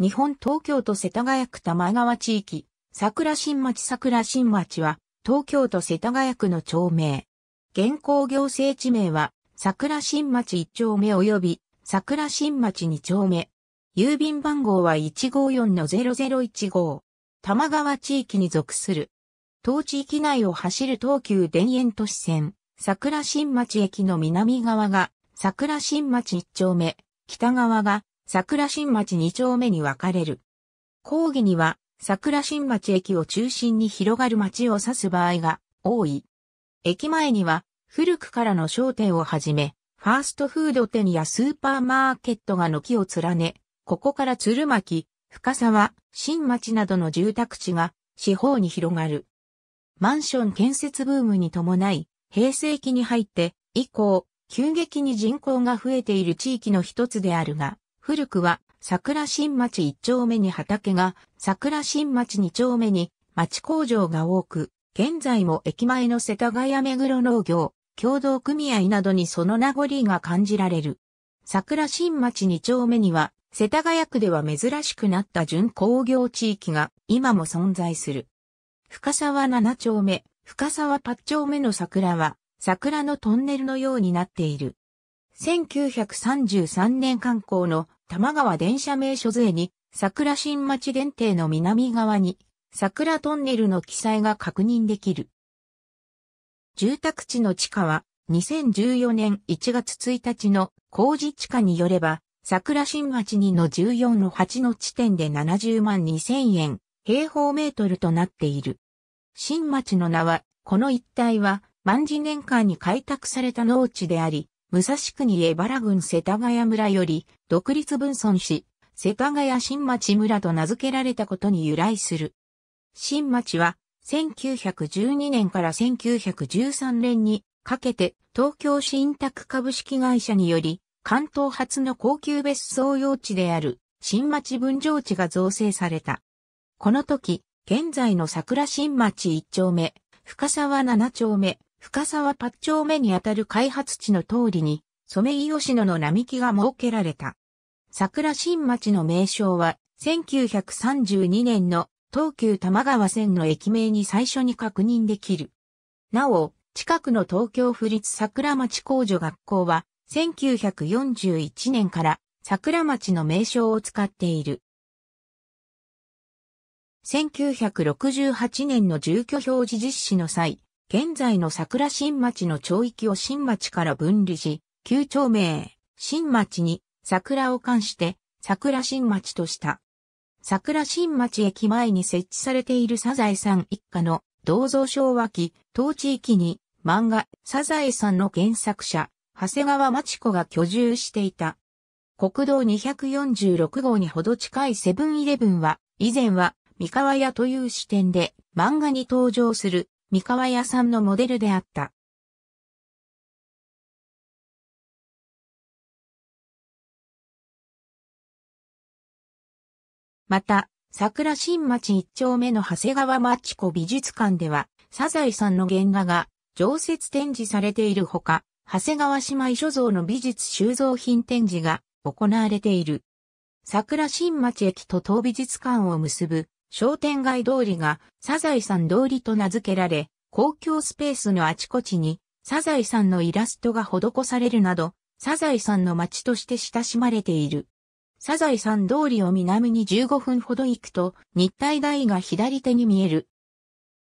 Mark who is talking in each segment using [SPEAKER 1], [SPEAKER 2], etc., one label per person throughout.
[SPEAKER 1] 日本東京都世田谷区玉川地域、桜新町桜新町は、東京都世田谷区の町名。現行行政地名は、桜新町1丁目及び、桜新町2丁目。郵便番号は154-0015。玉川地域に属する。当地域内を走る東急田園都市線、桜新町駅の南側が、桜新町1丁目、北側が、桜新町2丁目に分かれる。講義には、桜新町駅を中心に広がる町を指す場合が多い。駅前には、古くからの商店をはじめ、ファーストフード店やスーパーマーケットが軒を連ね、ここから鶴巻、深沢、新町などの住宅地が四方に広がる。マンション建設ブームに伴い、平成期に入って以降、急激に人口が増えている地域の一つであるが、古くは桜新町一丁目に畑が、桜新町二丁目に町工場が多く、現在も駅前の世田谷目黒農業、共同組合などにその名残が感じられる。桜新町二丁目には、世田谷区では珍しくなった準工業地域が今も存在する。深沢七丁目、深沢八丁目の桜は、桜のトンネルのようになっている。1933年観光の玉川電車名所税に桜新町電停の南側に桜トンネルの記載が確認できる。住宅地の地下は2014年1月1日の工事地下によれば桜新町2の14の8の地点で70万2000円平方メートルとなっている。新町の名はこの一帯は万事年間に開拓された農地であり、武蔵国江原郡世田谷村より、独立分村し、世田谷新町村と名付けられたことに由来する。新町は、1912年から1913年にかけて、東京新宅株式会社により、関東初の高級別荘用地である、新町分譲地が造成された。この時、現在の桜新町1丁目、深沢7丁目、深沢八丁目にあたる開発地の通りに、ソメイヨシノの並木が設けられた。桜新町の名称は、1932年の東急多摩川線の駅名に最初に確認できる。なお、近くの東京府立桜町工女学校は、1941年から桜町の名称を使っている。1968年の住居表示実施の際、現在の桜新町の町域を新町から分離し、旧町名、新町に桜を冠して桜新町とした。桜新町駅前に設置されているサザエさん一家の銅像昭和期、当地域に漫画サザエさんの原作者、長谷川町子が居住していた。国道246号にほど近いセブンイレブンは、以前は三河屋という視点で漫画に登場する三河屋さんのモデルであった。また、桜新町一丁目の長谷川町子美術館では、サザエさんの原画が常設展示されているほか、長谷川姉妹所蔵の美術収蔵品展示が行われている。桜新町駅と東美術館を結ぶ商店街通りがサザエさん通りと名付けられ、公共スペースのあちこちにサザエさんのイラストが施されるなど、サザエさんの街として親しまれている。サザエさん通りを南に15分ほど行くと、日体大が左手に見える。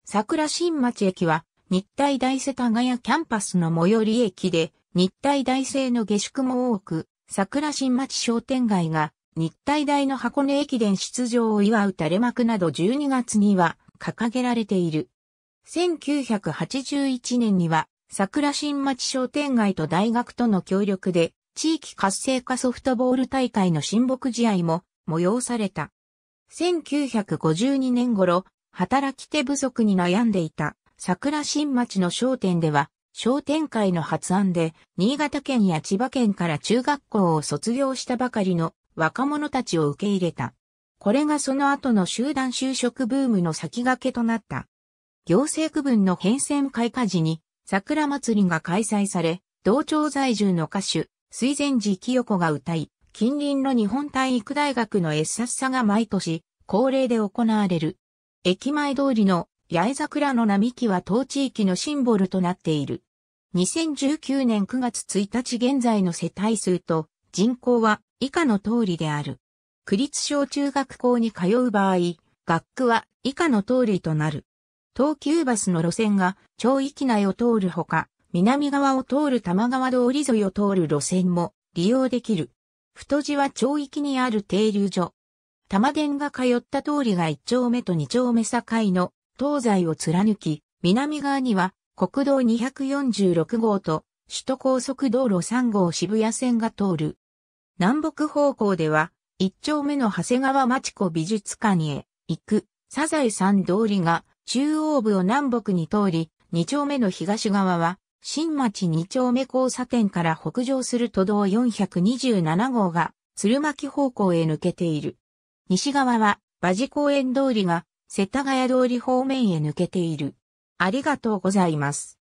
[SPEAKER 1] 桜新町駅は、日体大世田谷キャンパスの最寄り駅で、日体大生の下宿も多く、桜新町商店街が日体大の箱根駅伝出場を祝う垂れ幕など12月には掲げられている。1981年には桜新町商店街と大学との協力で地域活性化ソフトボール大会の親睦試合も催された。1952年頃、働き手不足に悩んでいた桜新町の商店では商店会の発案で新潟県や千葉県から中学校を卒業したばかりの若者たちを受け入れた。これがその後の集団就職ブームの先駆けとなった。行政区分の変遷開花時に桜祭りが開催され、同町在住の歌手、水前寺清子が歌い、近隣の日本体育大学のエッサッサが毎年恒例で行われる。駅前通りの八重桜の並木は当地域のシンボルとなっている。2019年9月1日現在の世帯数と人口は以下の通りである。区立小中学校に通う場合、学区は以下の通りとなる。東急バスの路線が町域内を通るほか、南側を通る玉川通り沿いを通る路線も利用できる。太地は町域にある停留所。玉電が通った通りが1丁目と2丁目境の東西を貫き、南側には国道246号と首都高速道路3号渋谷線が通る。南北方向では、一丁目の長谷川町子美術館へ行く、サザエさん通りが中央部を南北に通り、二丁目の東側は、新町二丁目交差点から北上する都道427号が、鶴巻方向へ抜けている。西側は、馬事公園通りが、世田谷通り方面へ抜けている。ありがとうございます。